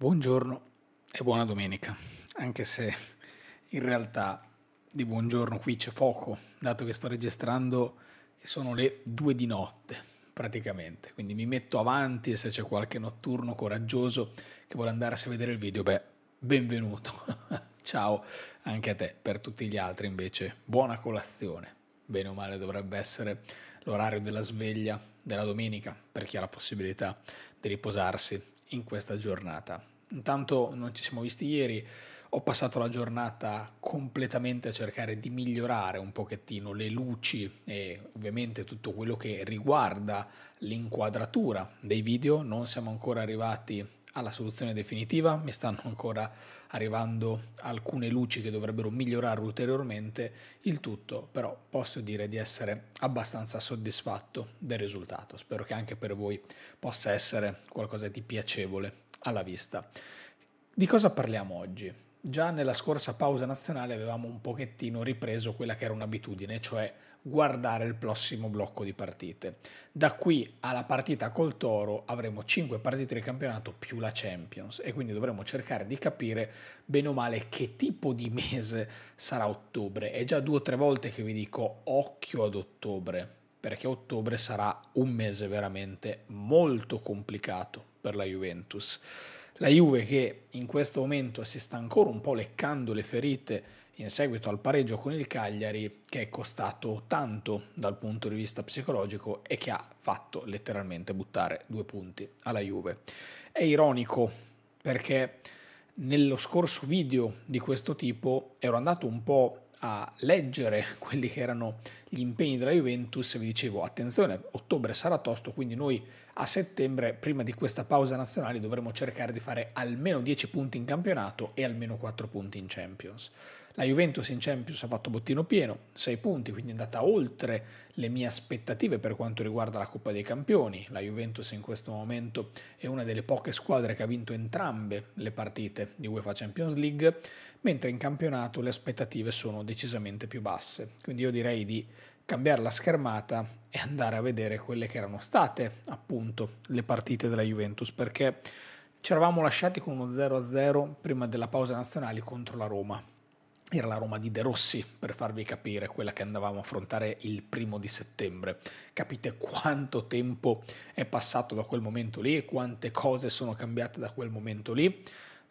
Buongiorno e buona domenica, anche se in realtà di buongiorno qui c'è poco, dato che sto registrando che sono le due di notte praticamente, quindi mi metto avanti e se c'è qualche notturno coraggioso che vuole andarsi a vedere il video, beh, benvenuto, ciao anche a te, per tutti gli altri invece, buona colazione, bene o male dovrebbe essere l'orario della sveglia della domenica per chi ha la possibilità di riposarsi in questa giornata. Intanto non ci siamo visti ieri, ho passato la giornata completamente a cercare di migliorare un pochettino le luci e ovviamente tutto quello che riguarda l'inquadratura dei video. Non siamo ancora arrivati alla soluzione definitiva, mi stanno ancora arrivando alcune luci che dovrebbero migliorare ulteriormente il tutto, però posso dire di essere abbastanza soddisfatto del risultato. Spero che anche per voi possa essere qualcosa di piacevole alla vista. Di cosa parliamo oggi? già nella scorsa pausa nazionale avevamo un pochettino ripreso quella che era un'abitudine, cioè guardare il prossimo blocco di partite. Da qui alla partita col Toro avremo 5 partite di campionato più la Champions e quindi dovremo cercare di capire bene o male che tipo di mese sarà ottobre. È già due o tre volte che vi dico occhio ad ottobre, perché ottobre sarà un mese veramente molto complicato per la Juventus. La Juve che in questo momento si sta ancora un po' leccando le ferite in seguito al pareggio con il Cagliari che è costato tanto dal punto di vista psicologico e che ha fatto letteralmente buttare due punti alla Juve. È ironico perché nello scorso video di questo tipo ero andato un po' a leggere quelli che erano gli impegni della Juventus, vi dicevo attenzione, ottobre sarà tosto, quindi noi a settembre, prima di questa pausa nazionale, dovremo cercare di fare almeno 10 punti in campionato e almeno 4 punti in Champions. La Juventus in Champions ha fatto bottino pieno, 6 punti, quindi è andata oltre le mie aspettative per quanto riguarda la Coppa dei Campioni. La Juventus in questo momento è una delle poche squadre che ha vinto entrambe le partite di UEFA Champions League, mentre in campionato le aspettative sono decisamente più basse. Quindi io direi di cambiare la schermata e andare a vedere quelle che erano state appunto le partite della Juventus, perché ci eravamo lasciati con uno 0-0 prima della pausa nazionale contro la Roma era la Roma di De Rossi, per farvi capire quella che andavamo a affrontare il primo di settembre. Capite quanto tempo è passato da quel momento lì e quante cose sono cambiate da quel momento lì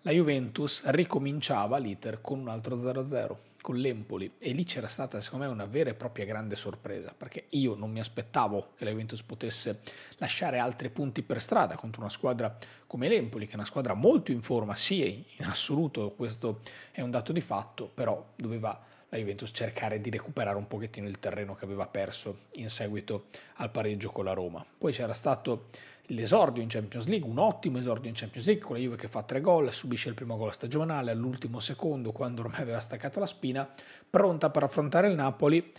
la Juventus ricominciava l'iter con un altro 0-0 con l'Empoli e lì c'era stata secondo me una vera e propria grande sorpresa perché io non mi aspettavo che la Juventus potesse lasciare altri punti per strada contro una squadra come l'Empoli che è una squadra molto in forma sì in assoluto questo è un dato di fatto però doveva la Juventus cercare di recuperare un pochettino il terreno che aveva perso in seguito al pareggio con la Roma. Poi c'era stato l'esordio in Champions League, un ottimo esordio in Champions League con la Juve che fa tre gol, subisce il primo gol stagionale, all'ultimo secondo quando ormai aveva staccato la spina, pronta per affrontare il Napoli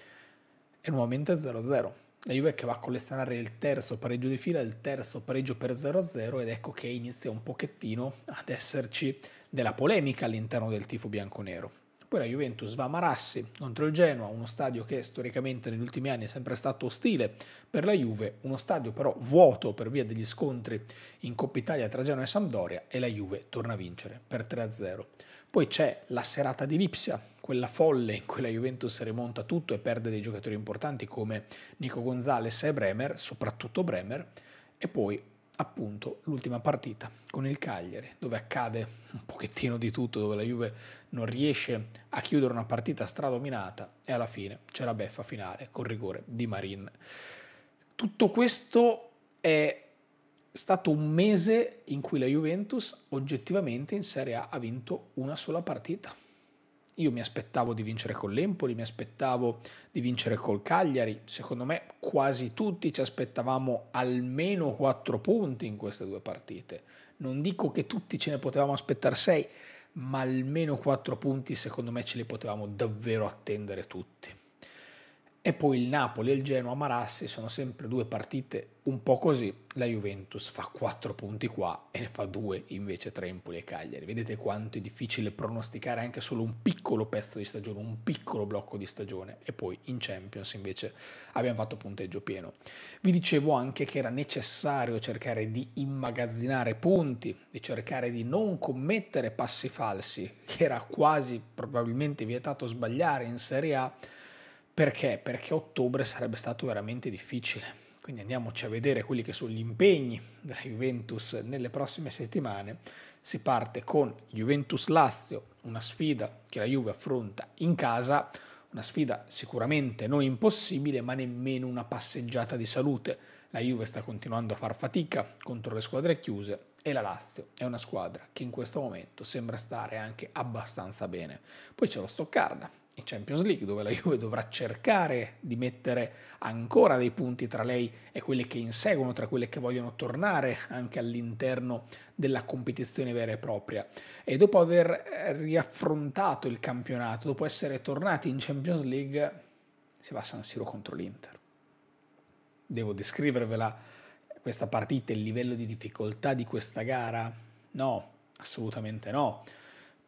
e nuovamente 0-0. La Juve che va a collezionare il terzo pareggio di fila, il terzo pareggio per 0-0 ed ecco che inizia un pochettino ad esserci della polemica all'interno del tifo bianconero poi la Juventus va a Marassi contro il Genoa, uno stadio che storicamente negli ultimi anni è sempre stato ostile per la Juve, uno stadio però vuoto per via degli scontri in Coppa Italia tra Genoa e Sampdoria e la Juve torna a vincere per 3-0. Poi c'è la serata di Lipsia, quella folle in cui la Juventus rimonta tutto e perde dei giocatori importanti come Nico Gonzales e Bremer, soprattutto Bremer, e poi appunto l'ultima partita con il Cagliari, dove accade un pochettino di tutto, dove la Juve non riesce a chiudere una partita stradominata e alla fine c'è la beffa finale col rigore di Marin. Tutto questo è stato un mese in cui la Juventus oggettivamente in Serie A ha vinto una sola partita. Io mi aspettavo di vincere con l'Empoli, mi aspettavo di vincere col Cagliari, secondo me quasi tutti ci aspettavamo almeno 4 punti in queste due partite. Non dico che tutti ce ne potevamo aspettare 6, ma almeno 4 punti secondo me ce li potevamo davvero attendere tutti. E poi il Napoli e il Genoa Marassi sono sempre due partite un po' così. La Juventus fa quattro punti qua e ne fa due invece tra Empoli e Cagliari. Vedete quanto è difficile pronosticare anche solo un piccolo pezzo di stagione, un piccolo blocco di stagione. E poi in Champions invece abbiamo fatto punteggio pieno. Vi dicevo anche che era necessario cercare di immagazzinare punti, di cercare di non commettere passi falsi, che era quasi probabilmente vietato sbagliare in Serie A perché? Perché ottobre sarebbe stato veramente difficile. Quindi andiamoci a vedere quelli che sono gli impegni della Juventus nelle prossime settimane. Si parte con Juventus-Lazio, una sfida che la Juve affronta in casa, una sfida sicuramente non impossibile, ma nemmeno una passeggiata di salute. La Juve sta continuando a far fatica contro le squadre chiuse e la Lazio è una squadra che in questo momento sembra stare anche abbastanza bene. Poi c'è lo Stoccarda, in Champions League, dove la Juve dovrà cercare di mettere ancora dei punti tra lei e quelle che inseguono, tra quelle che vogliono tornare anche all'interno della competizione vera e propria. E dopo aver eh, riaffrontato il campionato, dopo essere tornati in Champions League, si va a San Siro contro l'Inter. Devo descrivervela questa partita, il livello di difficoltà di questa gara? No, assolutamente no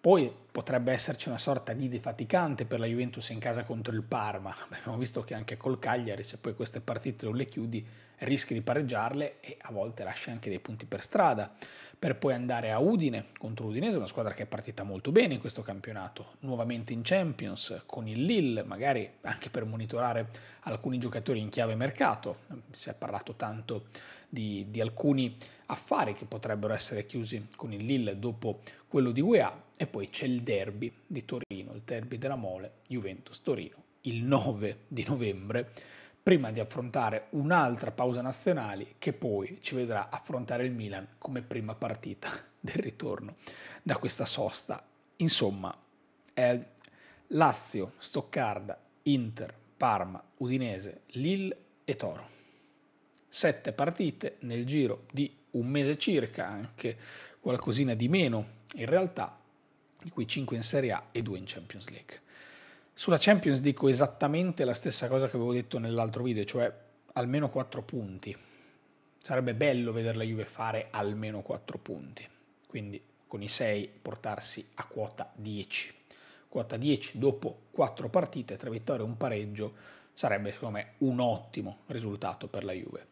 poi potrebbe esserci una sorta di defaticante per la Juventus in casa contro il Parma. Abbiamo visto che anche col Cagliari, se poi queste partite non le chiudi, rischi di pareggiarle e a volte lasci anche dei punti per strada, per poi andare a Udine contro Udinese, una squadra che è partita molto bene in questo campionato, nuovamente in Champions con il Lille, magari anche per monitorare alcuni giocatori in chiave mercato, si è parlato tanto di, di alcuni affari che potrebbero essere chiusi con il Lille dopo quello di UEA e poi c'è il derby di Torino, il derby della Mole, Juventus Torino, il 9 di novembre prima di affrontare un'altra pausa nazionale che poi ci vedrà affrontare il Milan come prima partita del ritorno da questa sosta. Insomma, è Lazio, Stoccarda, Inter, Parma, Udinese, Lille e Toro. Sette partite nel giro di un mese circa, anche qualcosina di meno in realtà, di cui cinque in Serie A e due in Champions League. Sulla Champions dico esattamente la stessa cosa che avevo detto nell'altro video, cioè almeno 4 punti. Sarebbe bello vedere la Juve fare almeno 4 punti. Quindi con i 6 portarsi a quota 10. Quota 10 dopo 4 partite, 3 vittorie e un pareggio sarebbe secondo me un ottimo risultato per la Juve.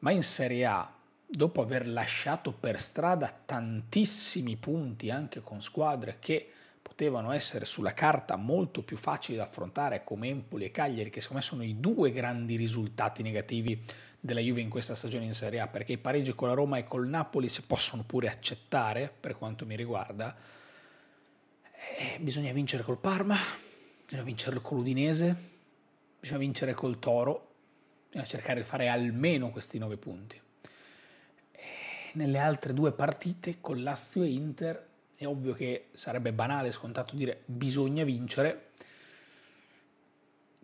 Ma in Serie A, dopo aver lasciato per strada tantissimi punti anche con squadre che potevano essere sulla carta molto più facili da affrontare come Empoli e Cagliari, che secondo me sono i due grandi risultati negativi della Juve in questa stagione in Serie A, perché i pareggi con la Roma e col Napoli si possono pure accettare, per quanto mi riguarda. Eh, bisogna vincere col Parma, bisogna vincere con l'Udinese, bisogna vincere col Toro, bisogna cercare di fare almeno questi nove punti. E nelle altre due partite, con Lazio e Inter, è ovvio che sarebbe banale, e scontato dire bisogna vincere,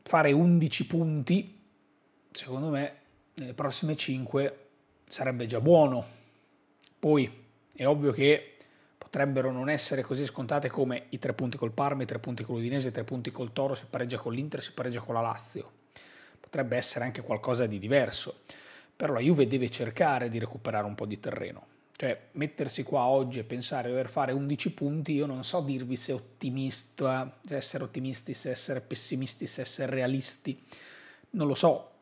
fare 11 punti, secondo me, nelle prossime 5 sarebbe già buono. Poi è ovvio che potrebbero non essere così scontate come i tre punti col Parma, i tre punti con l'Udinese, i tre punti col Toro, si pareggia con l'Inter, si pareggia con la Lazio. Potrebbe essere anche qualcosa di diverso. Però la Juve deve cercare di recuperare un po' di terreno cioè, mettersi qua oggi e pensare di dover fare 11 punti, io non so dirvi se ottimista, se essere ottimisti, se essere pessimisti, se essere realisti. Non lo so.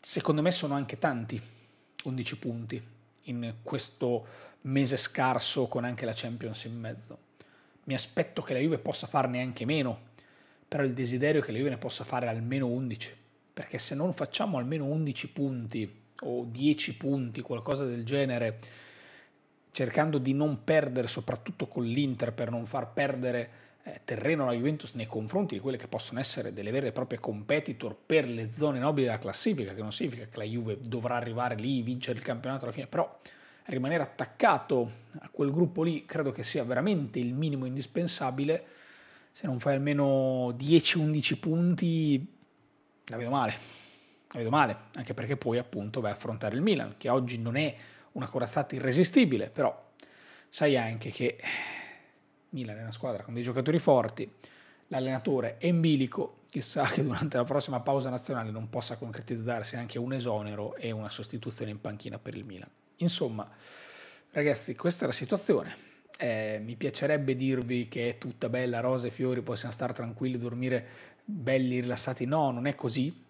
Secondo me sono anche tanti 11 punti in questo mese scarso con anche la Champions in mezzo. Mi aspetto che la Juve possa farne anche meno, però il desiderio è che la Juve ne possa fare almeno 11, perché se non facciamo almeno 11 punti o 10 punti, qualcosa del genere, cercando di non perdere, soprattutto con l'Inter, per non far perdere eh, terreno alla Juventus nei confronti di quelle che possono essere delle vere e proprie competitor per le zone nobili della classifica, che non significa che la Juve dovrà arrivare lì, vincere il campionato alla fine, però rimanere attaccato a quel gruppo lì credo che sia veramente il minimo indispensabile. Se non fai almeno 10-11 punti, la vedo male. La vedo male, anche perché poi appunto vai a affrontare il Milan, che oggi non è una corazzata irresistibile, però sai anche che eh, Milan è una squadra con dei giocatori forti, l'allenatore è in bilico, chissà che durante la prossima pausa nazionale non possa concretizzarsi anche un esonero e una sostituzione in panchina per il Milan. Insomma, ragazzi, questa è la situazione. Eh, mi piacerebbe dirvi che è tutta bella, rose e fiori, possiamo stare tranquilli, dormire belli, rilassati. No, non è così,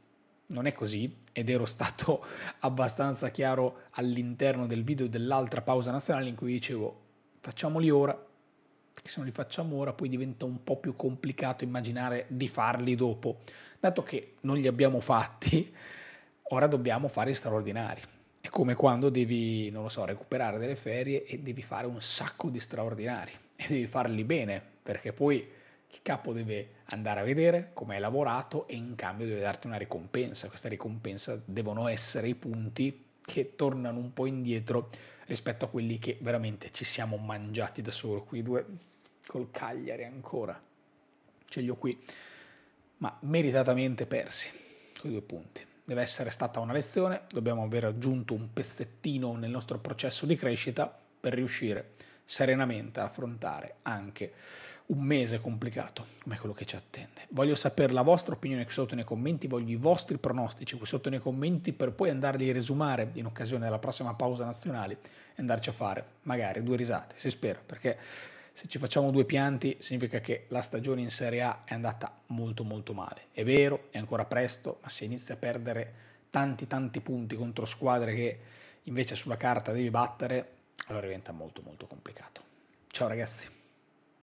non è così ed ero stato abbastanza chiaro all'interno del video dell'altra pausa nazionale in cui dicevo facciamoli ora, perché se non li facciamo ora poi diventa un po' più complicato immaginare di farli dopo. Dato che non li abbiamo fatti, ora dobbiamo fare straordinari. È come quando devi, non lo so, recuperare delle ferie e devi fare un sacco di straordinari e devi farli bene, perché poi il capo deve andare a vedere come hai lavorato e in cambio deve darti una ricompensa. Questa ricompensa devono essere i punti che tornano un po' indietro rispetto a quelli che veramente ci siamo mangiati da solo. Qui due col Cagliari ancora, ce li ho qui, ma meritatamente persi quei due punti. Deve essere stata una lezione, dobbiamo aver aggiunto un pezzettino nel nostro processo di crescita per riuscire a serenamente affrontare anche un mese complicato come quello che ci attende. Voglio sapere la vostra opinione qui sotto nei commenti, voglio i vostri pronostici qui sotto nei commenti per poi andarli a resumare in occasione della prossima pausa nazionale e andarci a fare magari due risate, si spera, perché se ci facciamo due pianti significa che la stagione in Serie A è andata molto molto male. È vero, è ancora presto, ma se inizia a perdere tanti tanti punti contro squadre che invece sulla carta devi battere, allora diventa molto molto complicato. Ciao ragazzi!